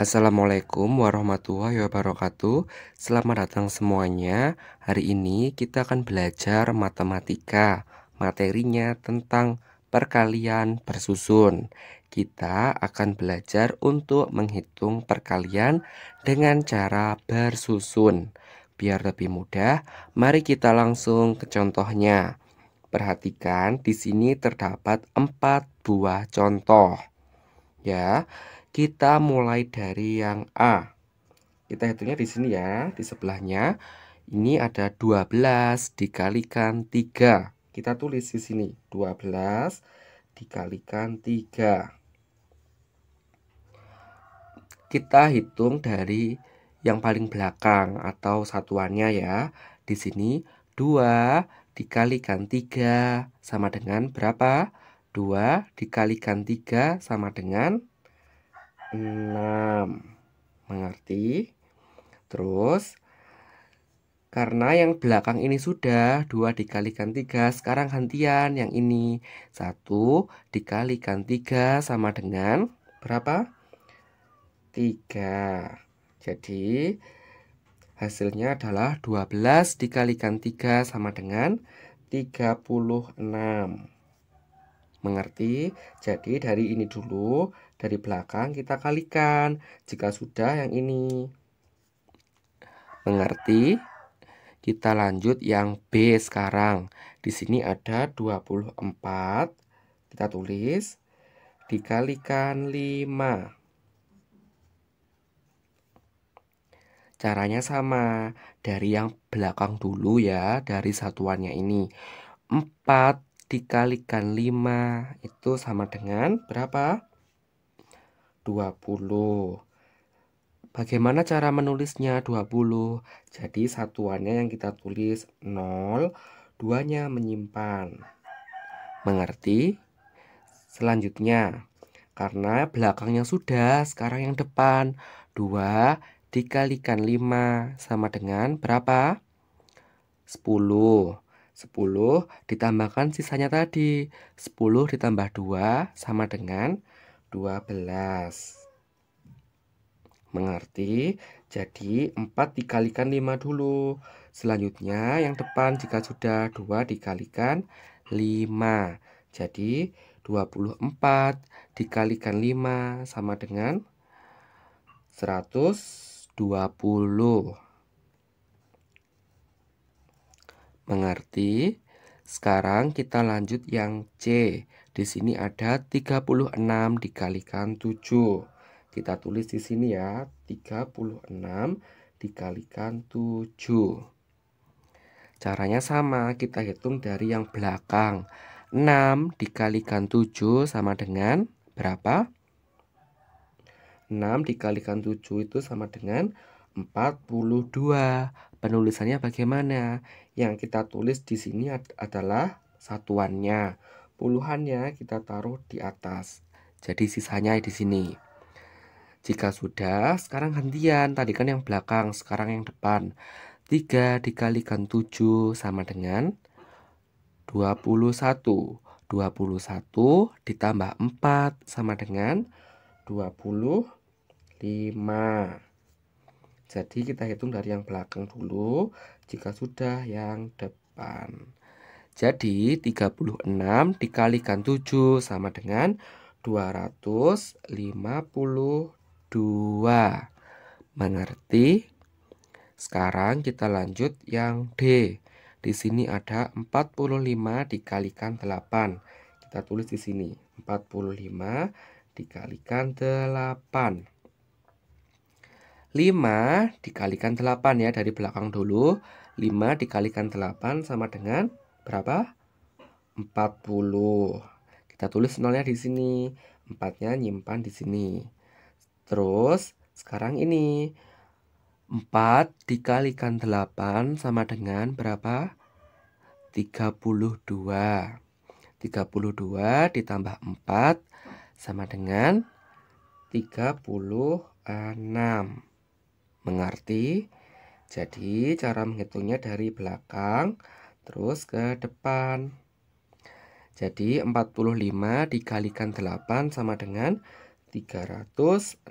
Assalamualaikum warahmatullahi wabarakatuh Selamat datang semuanya Hari ini kita akan belajar matematika Materinya tentang perkalian bersusun Kita akan belajar untuk menghitung perkalian dengan cara bersusun Biar lebih mudah, mari kita langsung ke contohnya Perhatikan di sini terdapat 4 buah contoh Ya, kita mulai dari yang A. Kita hitungnya di sini ya, di sebelahnya. Ini ada 12 dikalikan 3. Kita tulis di sini 12 dikalikan 3. Kita hitung dari yang paling belakang atau satuannya ya. Di sini 2 dikalikan 3 sama dengan berapa? 2 dikalikan 3 sama dengan 6 mengerti terus karena yang belakang ini sudah 2 dikalikan 3 sekarang gantian yang ini 1 dikalikan 3 sama dengan berapa 3 jadi hasilnya adalah 12 dikalikan 3 sama dengan 36 Mengerti? Jadi dari ini dulu, dari belakang kita kalikan. Jika sudah yang ini. Mengerti? Kita lanjut yang B sekarang. Di sini ada 24. Kita tulis dikalikan 5. Caranya sama dari yang belakang dulu ya, dari satuannya ini. 4 dikalikan 5 itu sama dengan berapa? 20. Bagaimana cara menulisnya 20? Jadi satuannya yang kita tulis 0, duanya menyimpan. Mengerti? Selanjutnya, karena belakangnya sudah, sekarang yang depan 2 dikalikan 5 sama dengan berapa? 10. 10 ditambahkan sisanya tadi. 10 ditambah 2 sama dengan 12. Mengerti? Jadi 4 dikalikan 5 dulu. Selanjutnya yang depan jika sudah 2 dikalikan 5. Jadi 24 dikalikan 5 sama dengan 120. Mengerti? Sekarang kita lanjut yang C. Di sini ada 36 dikalikan 7. Kita tulis di sini ya, 36 dikalikan 7. Caranya sama, kita hitung dari yang belakang. 6 dikalikan 7 sama dengan berapa? 6 dikalikan 7 itu sama dengan 42. Penulisannya bagaimana? Yang kita tulis di sini adalah satuannya. Puluhannya kita taruh di atas. Jadi sisanya di sini. Jika sudah, sekarang gantian. Tadi kan yang belakang, sekarang yang depan. 3 dikalikan 7 sama dengan 21. 21 ditambah 4 sama dengan 25. Jadi kita hitung dari yang belakang dulu jika sudah yang depan. Jadi 36 dikalikan 7 sama dengan 252. Mengerti? Sekarang kita lanjut yang D. Di sini ada 45 dikalikan 8. Kita tulis di sini 45 dikalikan 8. 5 dikalikan 8 ya dari belakang dulu. 5 dikalikan 8 sama dengan berapa? 40. Kita tulis nolnya di sini. 4-nya nyimpan di sini. Terus sekarang ini 4 dikalikan 8 sama dengan berapa? 32. 32 ditambah 4 sama dengan 36. Mengerti? Jadi cara menghitungnya dari belakang terus ke depan. Jadi 45 dikalikan 8 sama dengan 360.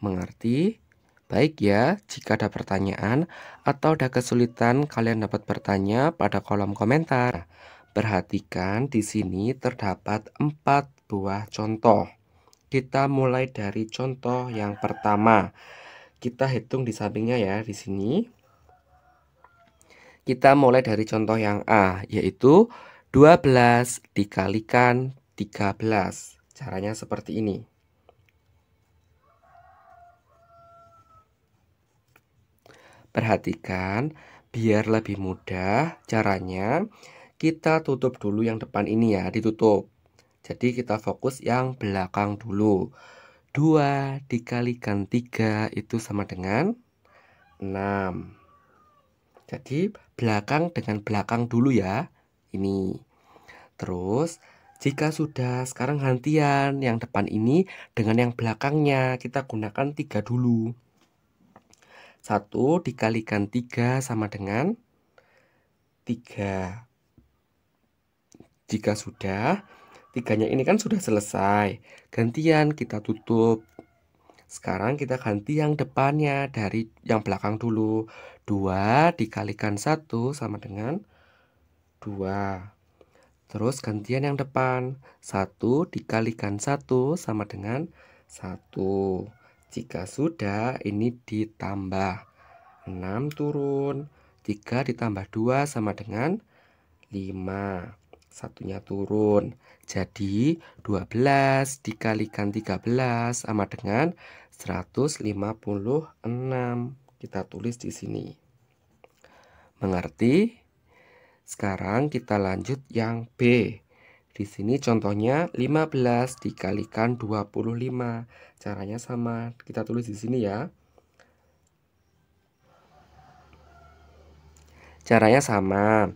Mengerti? Baik ya, jika ada pertanyaan atau ada kesulitan kalian dapat bertanya pada kolom komentar. Perhatikan di sini terdapat 4 buah contoh. Kita mulai dari contoh yang pertama. Kita hitung di sampingnya ya di sini. Kita mulai dari contoh yang A yaitu 12 dikalikan 13. Caranya seperti ini. Perhatikan, biar lebih mudah caranya kita tutup dulu yang depan ini ya, ditutup. Jadi kita fokus yang belakang dulu. 2 dikalikan 3 itu sama dengan 6. Jadi belakang dengan belakang dulu ya. Ini. Terus jika sudah sekarang gantian yang depan ini dengan yang belakangnya kita gunakan 3 dulu. 1 dikalikan 3 sama dengan 3. Jika sudah tiganya ini kan sudah selesai. Gantian kita tutup. Sekarang kita ganti yang depannya dari yang belakang dulu. 2 dikalikan 1 sama dengan 2. Terus gantian yang depan. 1 dikalikan 1 sama dengan 1. Jika sudah ini ditambah. 6 turun. 3 ditambah 2 sama dengan 5 satunya turun. Jadi 12 dikalikan 13 sama dengan 156. Kita tulis di sini. Mengerti? Sekarang kita lanjut yang B. Di sini contohnya 15 dikalikan 25. Caranya sama. Kita tulis di sini ya. Caranya sama.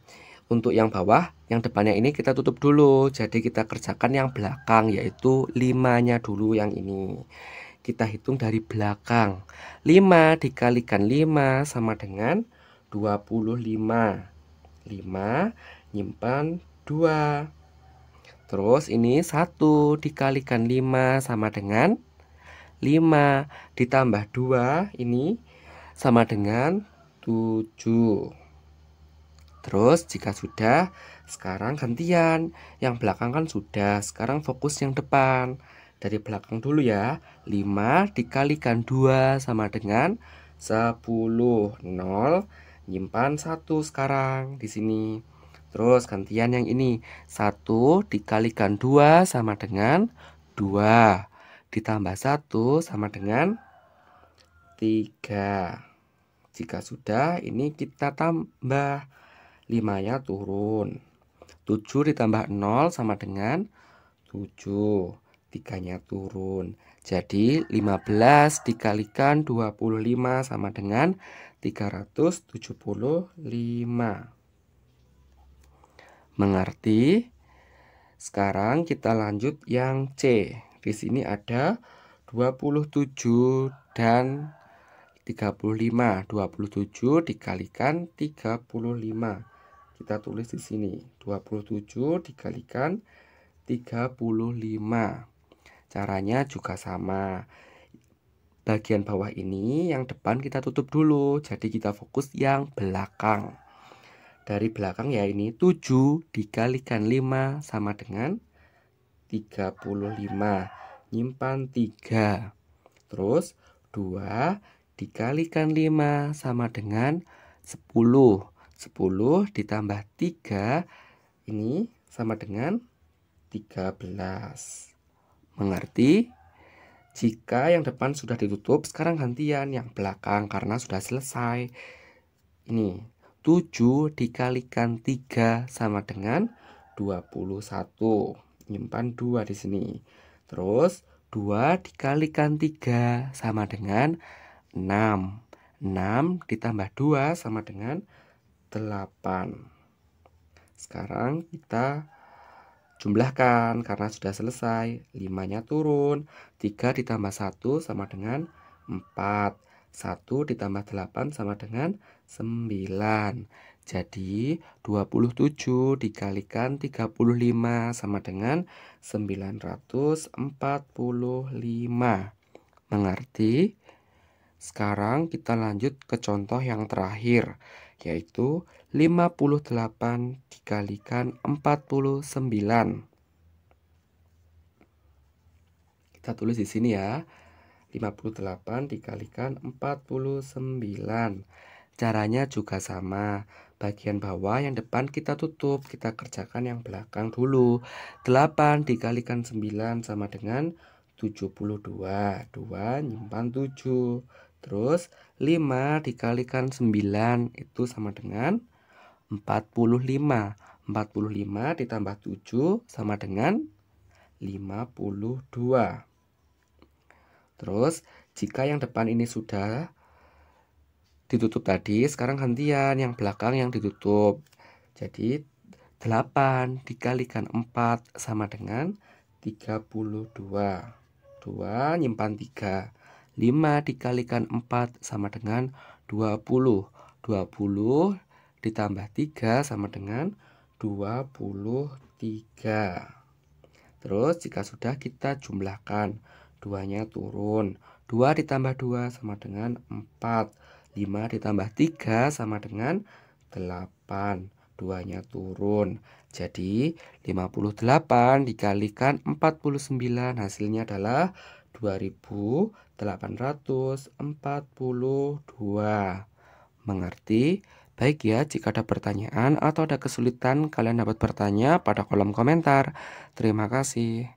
Untuk yang bawah, yang depannya ini kita tutup dulu. Jadi kita kerjakan yang belakang yaitu limanya dulu yang ini. Kita hitung dari belakang. 5 dikalikan 5 sama dengan 25. 5 nyimpan 2. Terus ini 1 dikalikan 5 sama dengan 5 ditambah 2 ini sama dengan 7. Terus jika sudah, sekarang gantian. Yang belakang kan sudah, sekarang fokus yang depan. Dari belakang dulu ya. 5 dikalikan 2 sama dengan 10. 0 nyimpan 1 sekarang di sini. Terus gantian yang ini. 1 dikalikan 2 sama dengan 2. Ditambah 1 sama dengan 3. Jika sudah, ini kita tambah 5-nya turun. 7 ditambah 0 sama dengan 7. 3-nya turun. Jadi 15 dikalikan 25 sama dengan 375. Mengerti? Sekarang kita lanjut yang C. Di sini ada 27 dan 35. 27 dikalikan 35 kita tulis di sini 27 dikalikan 35. Caranya juga sama. Bagian bawah ini yang depan kita tutup dulu. Jadi kita fokus yang belakang. Dari belakang ya ini 7 dikalikan 5 sama dengan 35. Nyimpan 3. Terus 2 dikalikan 5 sama dengan 10 10 ditambah 3 ini sama dengan 13. Mengerti? Jika yang depan sudah ditutup, sekarang gantian yang belakang karena sudah selesai. Ini 7 dikalikan 3 sama dengan 21. Nyimpan 2 di sini. Terus 2 dikalikan 3 sama dengan 6. 6 ditambah 2 sama dengan 8 sekarang kita jumlahkan karena sudah selesai 5 nya turun 3 ditambah 1 sama dengan 4 1 ditambah 8 sama dengan 9 Jadi 27 dikalikan 35 sama dengan 945 Mengerti? Sekarang kita lanjut ke contoh yang terakhir yaitu 58 dikalikan 49. Kita tulis di sini ya. 58 dikalikan 49. Caranya juga sama. Bagian bawah yang depan kita tutup, kita kerjakan yang belakang dulu. 8 dikalikan 9 sama dengan 72. 2 nyimpan 7. Terus 5 dikalikan 9 itu sama dengan 45. 45 ditambah 7 sama dengan 52. Terus jika yang depan ini sudah ditutup tadi, sekarang gantian yang belakang yang ditutup. Jadi 8 dikalikan 4 sama dengan 32. 2 nyimpan 3. 5 dikalikan 4 sama dengan 20. 20 ditambah 3 sama dengan 23. Terus jika sudah kita jumlahkan, 2-nya turun. 2 ditambah 2 sama dengan 4. 5 ditambah 3 sama dengan 8. 2-nya turun. Jadi 58 dikalikan 49 hasilnya adalah 2842. Mengerti? Baik ya, jika ada pertanyaan atau ada kesulitan, kalian dapat bertanya pada kolom komentar. Terima kasih.